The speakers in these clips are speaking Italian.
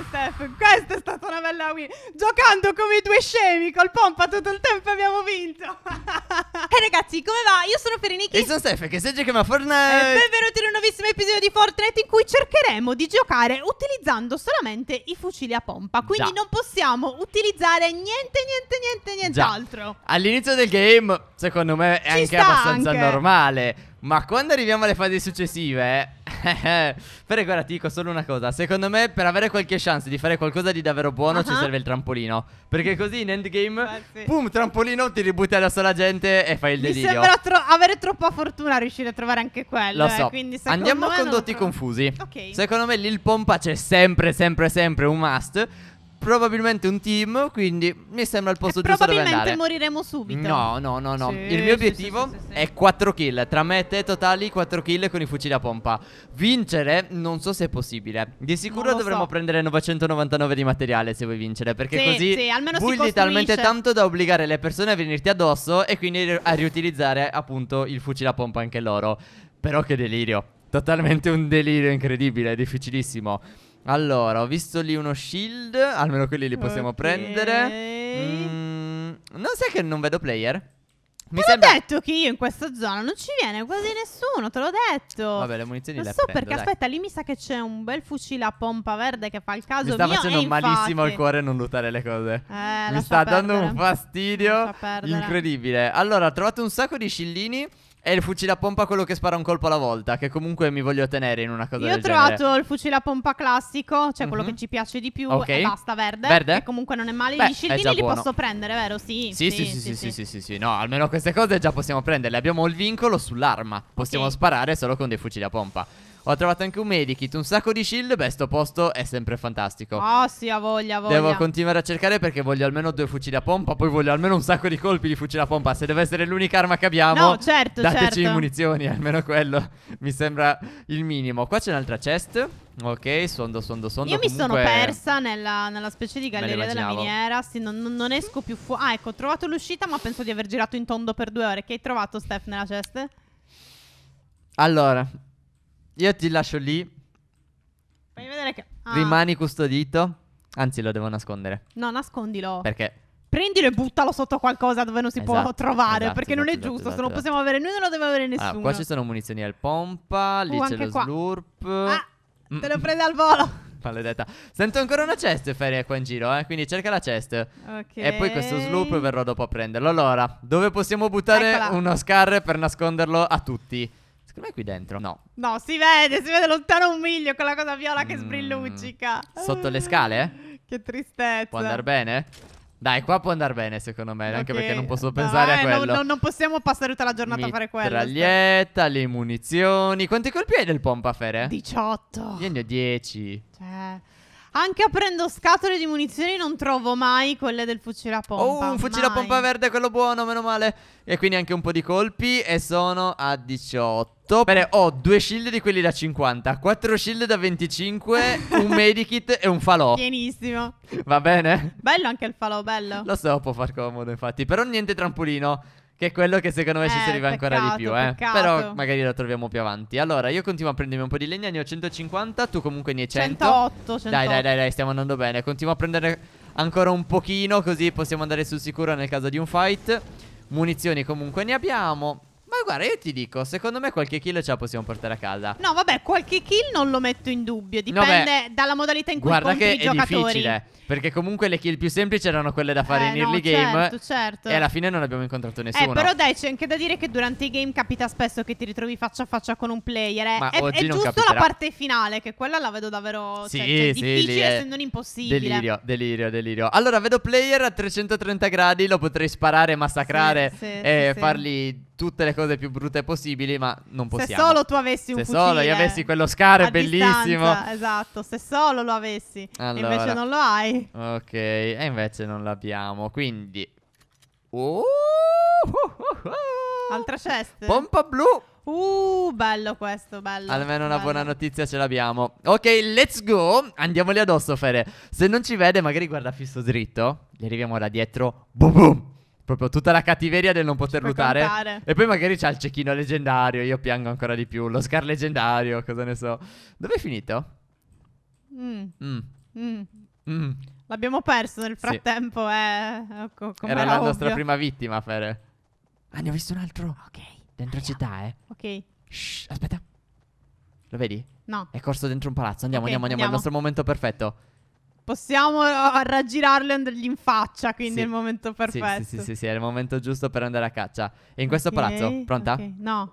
grande Steph, questa è stata una bella win. Giocando come i due scemi col pompa tutto il tempo abbiamo vinto. e eh, hey ragazzi, come va? Io sono Fereniki. E sono Steph, che si giochiamo a eh, Fortnite. E benvenuti in un nuovissimo episodio di Fortnite in cui cercheremo di giocare utilizzando solamente i fucili a pompa. Quindi Già. non possiamo utilizzare niente, niente, niente, nient'altro. All'inizio del game, secondo me, è Ci anche abbastanza anche. normale. Ma quando arriviamo alle fasi successive Però guarda, ti dico solo una cosa. Secondo me, per avere qualche chance di fare qualcosa di davvero buono, uh -huh. ci serve il trampolino. Perché così in endgame, boom, eh, trampolino, ti ributti adesso la gente e fai il delirio. Mi sembra tro avere troppa fortuna riuscire a trovare anche quello. Lo eh, so. Eh, quindi Andiamo a condotti confusi. Ok. Secondo me, l'il pompa c'è sempre, sempre, sempre un must probabilmente un team, quindi mi sembra il posto e giusto dove andare. Probabilmente moriremo subito. No, no, no, no. Sì, il mio obiettivo sì, sì, è 4 kill, tra me e te totali 4 kill con i fucili a pompa. Vincere non so se è possibile. Di sicuro dovremmo so. prendere 999 di materiale se vuoi vincere, perché così sì, buildi talmente tanto da obbligare le persone a venirti addosso e quindi a riutilizzare appunto il fucile a pompa anche loro. Però che delirio. Totalmente un delirio incredibile, difficilissimo. Allora, ho visto lì uno shield. Almeno quelli li possiamo okay. prendere. Mm, non sai che non vedo player? Mi te sembra... l'ho detto che io in questa zona non ci viene quasi nessuno, te l'ho detto. Vabbè, le munizioni non le so prendo, perché dai. aspetta, lì mi sa che c'è un bel fucile a pompa verde che fa il caso mi sta mio, facendo malissimo infatti... il cuore non lottare le cose. Eh, mi sta dando perdere. un fastidio incredibile. Allora, ho trovato un sacco di scillini è il fucile a pompa quello che spara un colpo alla volta, che comunque mi voglio tenere in una cosa Io ho trovato il fucile a pompa classico, cioè quello mm-hmm. che ci piace di più, Ok. e basta, verde. Verde? Che comunque non è male. Beh, Gli scildini li buono. posso prendere, vero? Sì sì sì, sì sì sì sì, sì, sì, sì, No, almeno queste cose già possiamo prenderle. Abbiamo il vincolo sull'arma. Possiamo okay. sparare solo con dei fucili a pompa. Ho trovato anche un medikit, un sacco di shield. Beh, sto posto è sempre fantastico. Oh, sì, ha voglia, voglia. Devo continuare a cercare perché voglio almeno due fucili a pompa. Poi voglio almeno un sacco di colpi di fucile a pompa. Se deve essere l'unica arma che abbiamo, no, certo, dateci certo. munizioni. Almeno quello mi sembra il minimo. Qua c'è un'altra chest. Ok, sondo, sondo, sondo. Io Comunque... mi sono persa nella, nella specie di galleria della miniera. Sì, non, non esco più fuori. Ah, ecco, ho trovato l'uscita, ma penso di aver girato in tondo per due ore. Che hai trovato, Steph, nella chest? Allora, io ti lascio lì. Fai vedere che. Ah. Rimani custodito. Anzi, lo devo nascondere. No, nascondilo. Perché? Prendilo e buttalo sotto qualcosa dove non si esatto, può trovare. Esatto, perché esatto, non è esatto, esatto, giusto. se non esatto. possiamo avere noi, non lo deve avere nessuno. Allora, qua ci sono munizioni al pompa. Oh, lì uh, c'è lo qua. slurp. Ah, mm. te l'ho presa al volo. Maledetta. Sento ancora una chest, Feria, qua in giro, eh. Quindi cerca la chest. Ok. E poi questo slurp verrò dopo a prenderlo. Allora, dove possiamo buttare Eccola. uno scar per nasconderlo a tutti? Secondo me qui dentro. No. No, si vede, si vede lontano un miglio quella cosa viola che mm, sbrilluccica. Sotto le scale? che tristezza. Può andare bene? Dai, qua può andare bene secondo me, okay. anche perché non posso pensare no, a quello. No, no, non possiamo passare tutta la giornata a fare quello. Mitraglietta, le munizioni. Quanti colpi hai del pompafere? 18. Io ne ho 10. Cioè... Anche aprendo scatole di munizioni non trovo mai quelle del fucile a pompa. Oh, un fucile mai. a pompa verde, quello buono, meno male. E quindi anche un po' di colpi e sono a 18. Bene, ho due shield di quelli da 50, quattro shield da 25, un medikit e un falò. Pienissimo. Va bene? Bello anche il falò, bello. Lo so, può far comodo, infatti. Però niente trampolino. Che è quello che secondo me eh, ci serve peccato, ancora di più, eh. Peccato. Però magari lo troviamo più avanti. Allora, io continuo a prendermi un po' di legna, ne ho 150, tu comunque ne hai 100. 108, 108. Dai, dai, dai, dai, stiamo andando bene. Continuo a prendere ancora un pochino, così possiamo andare sul sicuro nel caso di un fight. Munizioni comunque ne abbiamo. Ma guarda, io ti dico, secondo me qualche kill ce la possiamo portare a casa. No, vabbè, qualche kill non lo metto in dubbio, dipende vabbè, dalla modalità in cui guarda che i giocatori. Guarda che è difficile, perché comunque le kill più semplici erano quelle da fare eh, in early no, game. Certo, certo. E alla fine non abbiamo incontrato eh, nessuno. Eh, però dai, c'è anche da dire che durante i game capita spesso che ti ritrovi faccia a faccia con un player. Eh. Ma è, oggi è non giusto capiterà. la parte finale, che quella la vedo davvero cioè, sì, cioè, cioè, sì, difficile se non impossibile. Delirio, delirio, delirio. Allora, vedo player a 330 gradi, lo potrei sparare, massacrare sì, sì, e farli tutte le cose più brutte possibili, ma non possiamo. Se solo tu avessi un se fucile. Se solo io avessi quello scar è bellissimo. Distanza, esatto, se solo lo avessi. Allora. Invece non lo hai. Ok, e invece non l'abbiamo, quindi uh, uh, uh, uh. Altra cesta. Pompa blu. Uh, bello questo, bello. Almeno una bello. buona notizia ce l'abbiamo. Ok, let's go. Andiamoli addosso, Fere. Se non ci vede, magari guarda fisso dritto. Gli arriviamo da dietro. Boom boom proprio tutta la cattiveria del non poter lottare. E poi magari c'ha il cecchino leggendario, io piango ancora di più, lo scar leggendario, cosa ne so. Dove è finito? Mm. Mm. Mm. mm. L'abbiamo perso nel frattempo, sì. eh. Co- ecco, era, era la ovvio. nostra prima vittima, Fere. Ah, ne ho visto un altro. Ok. Dentro Andiamo. città, eh. Ok. Shh, aspetta. Lo vedi? No. È corso dentro un palazzo. Andiamo, okay, andiamo, andiamo, andiamo. È il nostro momento perfetto possiamo eh, raggirarlo e andargli in faccia, quindi sì. è il momento perfetto. Sì, sì, sì, sì, sì, è il momento giusto per andare a caccia. E in questo okay, palazzo, pronta? Okay. No.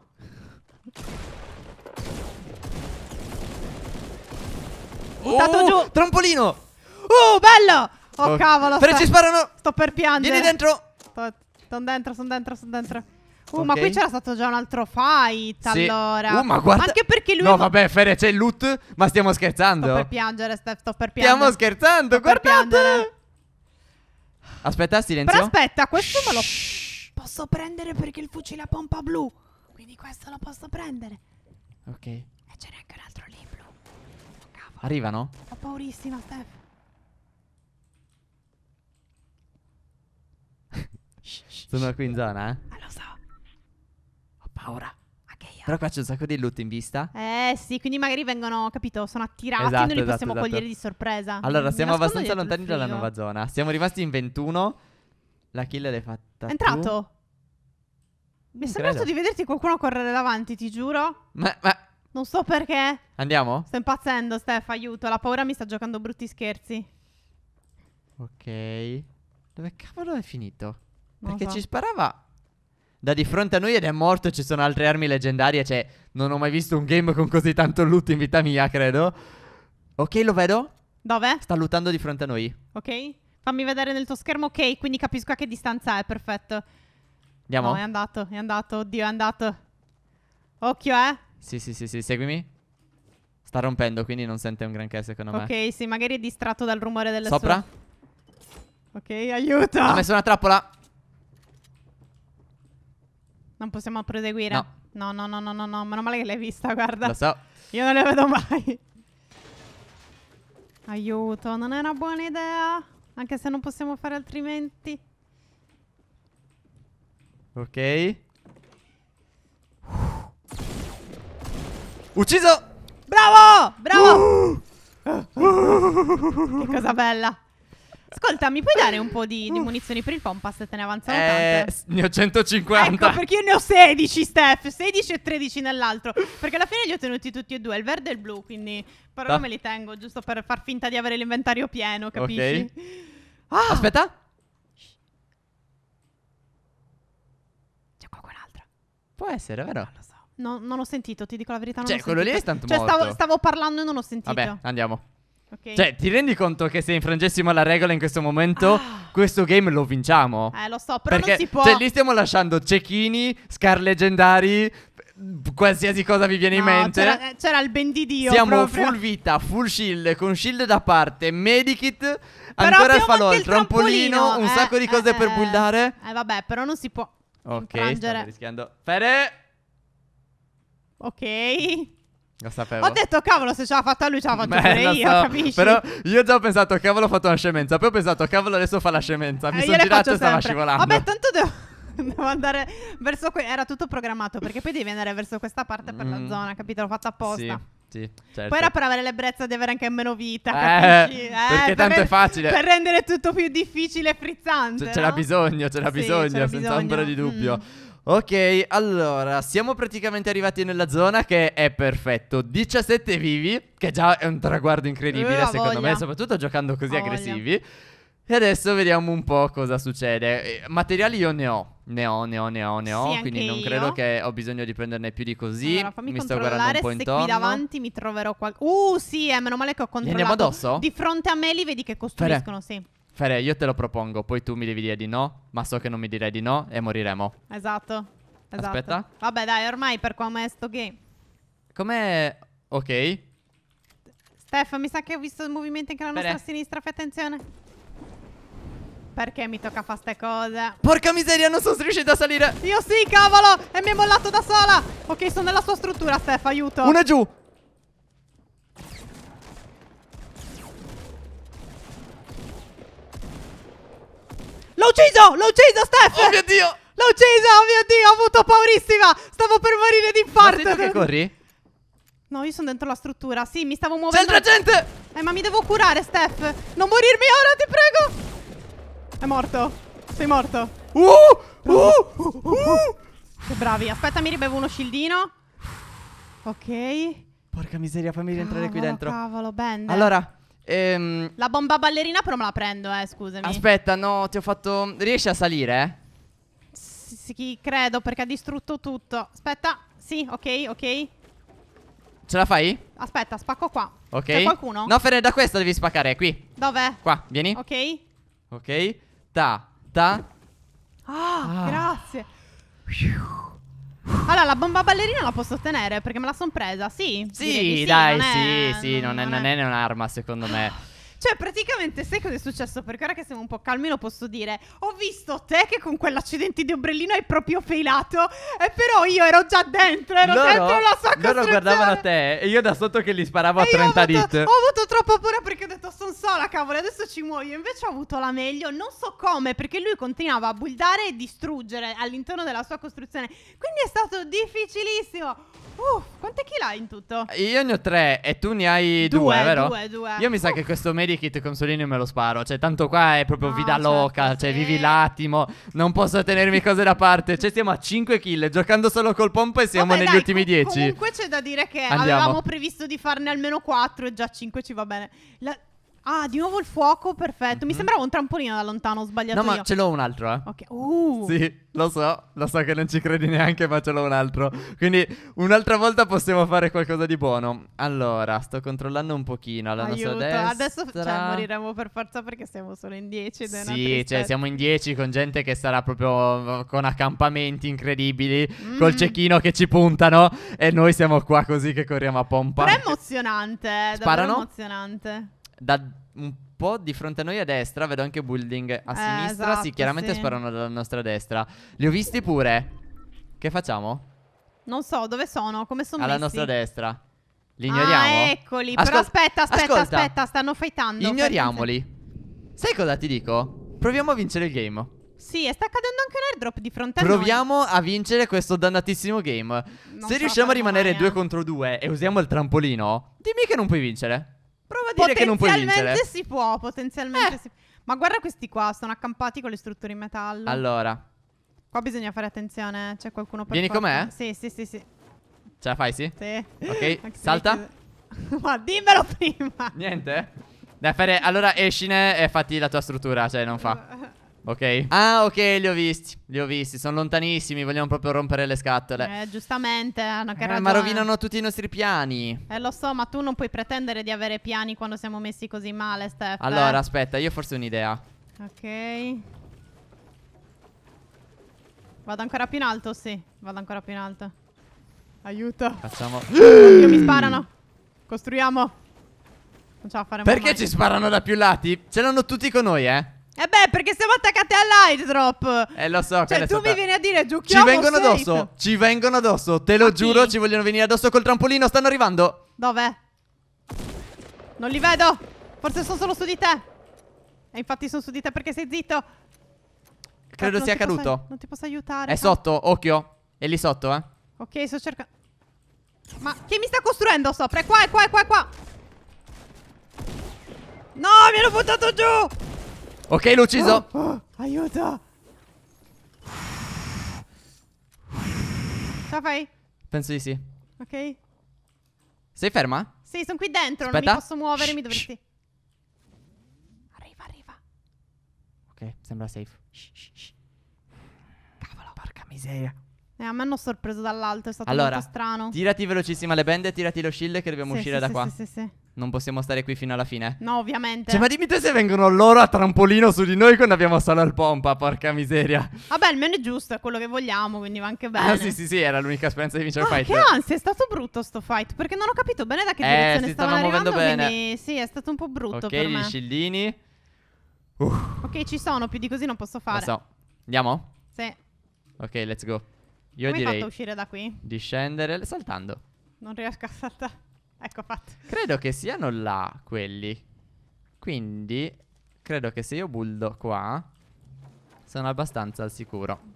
Buttato oh, giù! Trampolino! Oh, bello! Oh, oh. cavolo! Però sta... ci sparano! Sto per piangere! Vieni dentro! Sto... Sono dentro, sono dentro, sono dentro. Uh, okay. ma qui c'era stato già un altro fight, sì. allora. Oh, ma guarda... Anche perché lui... No, vabbè, Fere, c'è il loot, ma stiamo scherzando. Sto per piangere, Steph, sto per piangere. Stiamo scherzando, sto guardate. Aspetta, silenzio. Però aspetta, questo me lo posso prendere perché il fucile a pompa blu. Quindi questo lo posso prendere. Ok. E ce n'è anche un altro lì blu. cavolo. Arrivano? Ho paurissima, Steph. Sono qui in zona, eh? Ah, lo so paura. Okay, ah, Però qua c'è un sacco di loot in vista. Eh sì, quindi magari vengono, capito, sono attirati esatto, e noi li esatto, possiamo esatto. cogliere di sorpresa. Allora, siamo abbastanza lontani dalla nuova zona. Siamo rimasti in 21. La kill l'hai fatta È entrato. Tu. Mi è sembrato di vederti qualcuno correre davanti, ti giuro. Ma, ma... Non so perché. Andiamo? Sto impazzendo, Steph, aiuto. La paura mi sta giocando brutti scherzi. Ok. Dove cavolo è finito? Non Perché so. ci sparava da di fronte a noi ed è morto. Ci sono altre armi leggendarie. Cioè, non ho mai visto un game con così tanto loot in vita mia, credo. Ok, lo vedo. Dove? Sta lootando di fronte a noi. Ok. Fammi vedere nel tuo schermo, ok, quindi capisco a che distanza è, perfetto. Andiamo? No, è andato, è andato, oddio, è andato. Occhio, eh. Sì, sì, sì, sì, seguimi. Sta rompendo, quindi non sente un granché, secondo okay, me. Ok, sì, magari è distratto dal rumore delle sue. Sopra? Ok, aiuto! Ha messo una trappola. Non possiamo proseguire. No. no, no, no, no, no, no. Meno male che l'hai vista, guarda. Lo so. Io non le vedo mai. Aiuto, non è una buona idea. Anche se non possiamo fare altrimenti. Ok. Ucciso! Bravo! Bravo! Uh! Che cosa bella! Ascolta, mi puoi dare un po' di, di munizioni per il Pompas? Te ne avanzano eh, tante? Ne ho 150. Ecco, perché io ne ho 16, Steph. 16 e 13 nell'altro. Perché alla fine li ho tenuti tutti e due, il verde e il blu. Quindi, però io me li tengo giusto per far finta di avere l'inventario pieno, capisci? Okay. Ah! Aspetta. C'è qualcun altro. Può essere, vero? Non lo so. No, non ho sentito, ti dico la verità. Non cioè, quello sentito. lì è tanto cioè, morto. Stavo, stavo parlando e non ho sentito. Vabbè, andiamo. Okay. Cioè, ti rendi conto che se infrangessimo la regola in questo momento, ah. questo game lo vinciamo? Eh, lo so, però Perché, non si può. Cioè, lì stiamo lasciando cecchini, scar leggendari, qualsiasi cosa vi viene no, in mente. C'era, eh, c'era il bendidio. Siamo proprio. full vita, full shield, con shield da parte, medikit, però ancora il falò, il trampolino, eh, un sacco di eh, cose eh, per buildare. Eh, vabbè, però non si può. Ok, infrangere. rischiando. Fede! Ok. Lo sapevo. Ho detto, cavolo, se ce l'ha fatta lui, ce la fatta Beh, pure io, capisci? Però io già ho pensato, cavolo, ho fatto una scemenza. Poi ho pensato, cavolo, adesso fa la scemenza. Mi eh, sono girato e stava scivolando. Vabbè, tanto devo, devo andare verso qui. Era tutto programmato perché poi devi andare verso questa parte per mm. la zona, capito? L'ho fatta apposta. Sì. Sì, certo. Poi era per avere l'ebbrezza di avere anche meno vita. Eh, eh, perché tanto per, è facile. Per rendere tutto più difficile e frizzante. C- c'era no? bisogno, c'era sì, bisogno, c'era senza bisogno. ombra di dubbio. Mm. Ok, allora, siamo praticamente arrivati nella zona che è perfetto. 17 vivi, che già è un traguardo incredibile, uh, secondo voglia. me, soprattutto giocando così aggressivi. E adesso vediamo un po' cosa succede. Materiali io ne ho. Ne ho, ne ho, ne ho, ne ho. Sì, quindi non io. credo che ho bisogno di prenderne più di così. Allora, fammi mi sto guardando un po' intorno. qui davanti mi troverò qualcosa. Uh, sì, eh, meno male che ho controllato. andiamo addosso? Di fronte a me li vedi che costruiscono, Fere. sì. Fere, io te lo propongo, poi tu mi devi dire di no, ma so che non mi direi di no e moriremo. Esatto. esatto. Aspetta. Vabbè, dai, ormai per qua è sto game. Com'è... Ok. Steph, mi sa che ho visto il movimento anche alla Fere. nostra sinistra, fai attenzione. Perché mi tocca fare ste cose? Porca miseria, non sono riuscita a salire. Io sì, cavolo! E mi è mollato da sola! Ok, sono nella sua struttura, Steph, aiuto. Una giù, L'ho ucciso! L'ho ucciso, Steph! Oh mio Dio! L'ho ucciso, oh mio Dio! Ho avuto paurissima! Stavo per morire di infarto! Ma che corri? No, io sono dentro la struttura. Sì, mi stavo muovendo. C'è gente! Eh, ma mi devo curare, Steph. Non morirmi ora, ti prego! È morto. Sei morto. Uh! Uh! Uh! uh. Che bravi. Aspetta, mi ribevo uno shieldino. Ok. Porca miseria, fammi rientrare qui dentro. Cavolo, bene. Allora, Ehm, La bomba ballerina però me la prendo, eh, scusami. aspetta, no, ti ho fatto... Riesci a salire? Sì, credo, perché ha distrutto tutto. Aspetta, sì, ok, ok. Ce la fai? Aspetta, spacco qua. Ok. C'è qualcuno? No, Fede, da questa devi spaccare, qui. Dov'è? Qua, vieni. Ok. Ok. Ta, ta. Ah, ah. grazie. Phew. Allora, la bomba ballerina la posso ottenere perché me la son presa, sì? Sì, sì dai, è... sì, sì, non è un'arma secondo me. Cioè, praticamente, sai cosa è successo? Perché ora che siamo un po' calmi lo posso dire. Ho visto te che con quell'accidente di ombrellino hai proprio failato. E eh, però io ero già dentro, ero loro, dentro la sua costruzione. Loro guardavano te e io da sotto che gli sparavo a 30 dita. Ho avuto troppo paura perché ho detto sono sola, cavolo, adesso ci muoio. Invece ho avuto la meglio, non so come, perché lui continuava a buildare e distruggere all'interno della sua costruzione. Quindi è stato difficilissimo. Uh, quante kill hai in tutto? Io ne ho tre e tu ne hai due, due vero? Due, due. Io mi sa uh. che questo medikit consolino me lo sparo. Cioè, tanto qua è proprio no, vita certo, loca. Certo, cioè, vivi l'attimo. Non posso tenermi cose da parte. Cioè, siamo a 5 kill giocando solo col pompo e siamo Vabbè, negli dai, ultimi 10. Com comunque c'è da dire che Andiamo. avevamo previsto di farne almeno 4 e già 5 ci va bene. La Ah, di nuovo il fuoco, perfetto. Mi mhm. sembrava un trampolino da lontano, ho sbagliato. No, ma io. ce l'ho un altro, eh. Ok. Uh. Sì, lo so, lo so che non ci credi neanche, ma ce l'ho un altro. Quindi un'altra volta possiamo fare qualcosa di buono. Allora, sto controllando un pochino la nostra destra. Adesso cioè, moriremo per forza perché siamo solo in 10. Sì, cioè siamo in 10 con gente che sarà proprio eh, con accampamenti incredibili, mm. col cecchino che ci puntano e noi siamo qua così che corriamo a pompa. Però è emozionante, è eh, Sparano? davvero emozionante da un po' di fronte a noi a destra, vedo anche building a eh, sinistra. Esatto, sì, chiaramente sì. sparano dalla nostra destra. Li ho visti pure. Che facciamo? Non so, dove sono? Come sono Alla messi? nostra destra. Li ignoriamo? Ah, eccoli. Ascol Però aspetta, aspetta, ascolta. aspetta, stanno fightando. Ignoriamoli. Sai cosa ti dico? Proviamo a vincere il game. Sì, e sta accadendo anche un airdrop di fronte a noi. Proviamo a vincere questo dannatissimo game. Non Se riusciamo a rimanere mai, eh. due contro due e usiamo il trampolino, dimmi che non puoi vincere. Prova a dire che non puoi vincere. Potenzialmente si può, potenzialmente eh. si può. Ma guarda questi qua, sono accampati con le strutture in metallo. Allora. Qua bisogna fare attenzione, eh. c'è qualcuno per Vieni con me? Sì, sì, sì, sì. Ce la fai, sì? Sì. Ok, salta. Ma dimmelo prima. Niente? Dai, Fede, allora escine e fatti la tua struttura, cioè non fa. Eh, Ok? Ah, ok, li ho visti. Li ho visti. Sono lontanissimi. Vogliamo proprio rompere le scatole. Eh, giustamente. Eh, hanno che eh, ma rovinano tutti i nostri piani. Eh, lo so, ma tu non puoi pretendere di avere piani quando siamo messi così male, Steph. Allora, eh. aspetta, io forse ho un'idea. Ok. Vado ancora più in alto, sì. Vado ancora più in alto. Aiuto. Facciamo. Oddio, mi sparano. Costruiamo. Non ce la faremo Perché mai. ci sparano da più lati? Ce l'hanno tutti con noi, eh. Eh beh, perché siamo attaccati all'airdrop. Eh lo so, Cioè, tu stata... mi vieni a dire giù Ci vengono safe. addosso, ci vengono addosso, te lo okay. giuro, ci vogliono venire addosso col trampolino, stanno arrivando. Dov'è? Non li vedo. Forse sono solo su di te. E infatti sono su di te perché sei zitto. Credo Cazzo, sia caduto. Posso, non ti posso aiutare. È ah. sotto, occhio. È lì sotto, eh. Ok, sto cercando. Ma che mi sta costruendo sopra? È qua, è qua, è qua, è qua. No, mi hanno buttato giù. Ok, l'ho ucciso. Oh, oh, aiuto. Ce fai? Penso di sì. Ok. Sei ferma? Sì, sono qui dentro. Aspetta. Non mi posso muovere. Shh, mi dovresti. Shh. Arriva, arriva. Ok, sembra safe. Shh, Cavolo, porca miseria. Eh, a me hanno sorpreso dall'alto, è stato allora, molto strano. Tirati velocissima le bende, e tirati lo shield che dobbiamo sì, uscire sì, da sì, qua. Sì, sì, sì. Non possiamo stare qui fino alla fine. No, ovviamente. Cioè, ma dimmi te se vengono loro a trampolino su di noi quando abbiamo solo il pompa, porca miseria. Vabbè, almeno è giusto, è quello che vogliamo, quindi va anche ah, bene. Ah, sì, sì, sì, era l'unica speranza di vincere oh, il ah, fight. Ma Che anzi, è stato brutto sto fight, perché non ho capito bene da che eh, direzione stavano muovendo bene. quindi sì, è stato un po' brutto Ok, gli scillini. Uh. Ok, ci sono, più di così non posso fare. Lo so. Andiamo? Sì. Ok, let's go. Io Come direi. hai uscire da qui? Di scendere saltando. Non riesco a saltare. Ecco fatto. Credo che siano là quelli. Quindi credo che se io bullo qua sono abbastanza al sicuro.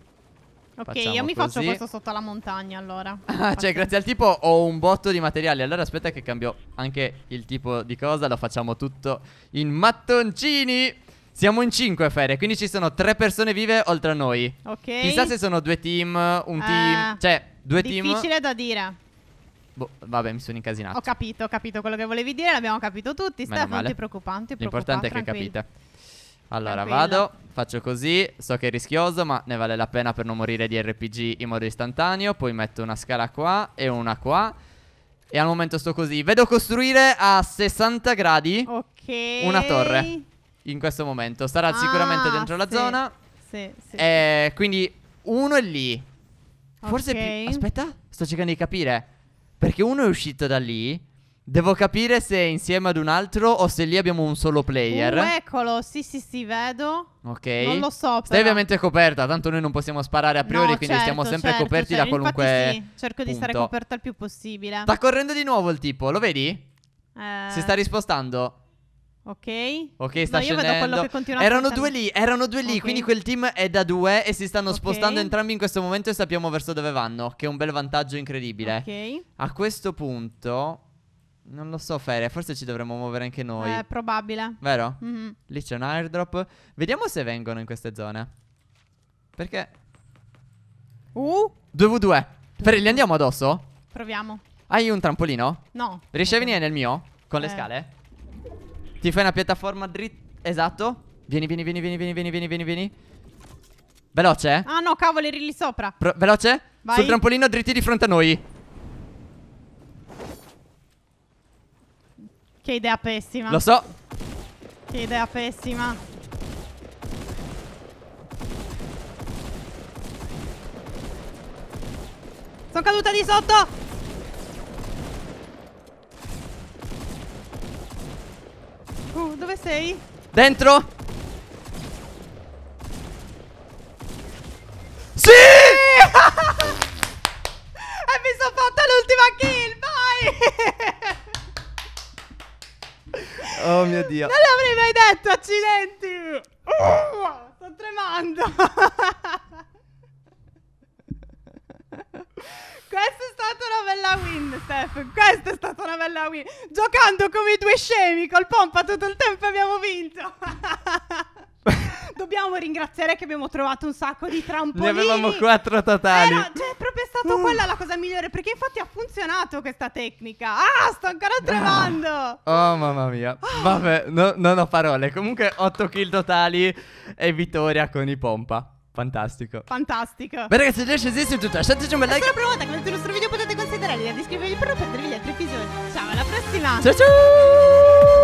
Ok, Facciamo io mi così. faccio questo sotto la montagna allora. Ah, cioè, grazie al tipo ho un botto di materiali. Allora aspetta che cambio anche il tipo di cosa. Lo facciamo tutto in mattoncini. Siamo in 5 Fede, quindi ci sono 3 persone vive oltre a noi. Ok. Chissà se sono due team, un ah, team, uh, cioè due team. Difficile da dire. Boh, vabbè, mi sono incasinato. Ho capito, ho capito quello che volevi dire, l'abbiamo capito tutti. Stai non ti preoccupante. L'importante è che capite. Allora Tranquilla. vado, faccio così, so che è rischioso ma ne vale la pena per non morire di RPG in modo istantaneo, poi metto una scala qua e una qua e al momento sto così, vedo costruire a 60 gradi okay. una torre Ok in questo momento. Sarà ah, sicuramente dentro sì. la zona. Sì, sì, eh, sì. Quindi uno è lì. Forse okay. più... Aspetta, sto cercando di capire. Perché uno è uscito da lì. Devo capire se è insieme ad un altro o se lì abbiamo un solo player. Uh, eccolo, sì, sì, sì, vedo. Ok. Non lo so. Però. Stai ovviamente coperta, tanto noi non possiamo sparare a priori, no, quindi certo, stiamo sempre certo, coperti certo. da qualunque. Infatti, sì, cerco punto. di stare coperta il più possibile. Sta correndo di nuovo il tipo, lo vedi? Eh... Si sta rispostando. Ok. Ok, sta no, scendendo. erano due lì, erano due lì, okay. quindi quel team è da due e si stanno okay. spostando entrambi in questo momento e sappiamo verso dove vanno, che è un bel vantaggio incredibile. Ok. A questo punto non lo so, Feria, forse ci dovremmo muovere anche noi. È eh, probabile. Vero? Mm -hmm. Lì c'è un airdrop. Vediamo se vengono in queste zone. Perché Uh 2v2. Feria, gli andiamo addosso? Proviamo. Hai un trampolino? No. Riesci okay. a venire nel mio con eh. le scale? Ti fai una piattaforma dritta. Esatto. Vieni, vieni, vieni, vieni, vieni, vieni, vieni, vieni. Veloce, eh. Ah, no, cavolo, eri lì sopra. Pro veloce? Vai. Sul trampolino dritti di fronte a noi. Che idea pessima. Lo so. Che idea pessima. Sono caduta di sotto. Uh, dove sei? Dentro! Sì! e mi sono fatta l'ultima kill, vai! oh mio Dio. Non l'avrei mai detto, accidenti! Oh, sto tremando! stata una bella win, Steph. Questa è stata una bella win. Giocando come due scemi col pompa tutto il tempo abbiamo vinto. Dobbiamo ringraziare che abbiamo trovato un sacco di trampolini. Ne avevamo quattro totali. Eh cioè, è proprio stata uh. quella la cosa migliore. Perché infatti ha funzionato questa tecnica. Ah, sto ancora tremando. Oh, mamma mia. Oh. Vabbè, no, non ho parole. Comunque, 8 kill totali e vittoria con i pompa. Fantastico. Fantastico. Beh, ragazzi, adesso esiste tutto. Lasciateci un bel like. Se la prima volta che vedete il nostro video potete considerare di iscrivervi per non perdervi gli altri episodi. Ciao, alla prossima. Ciao ciao.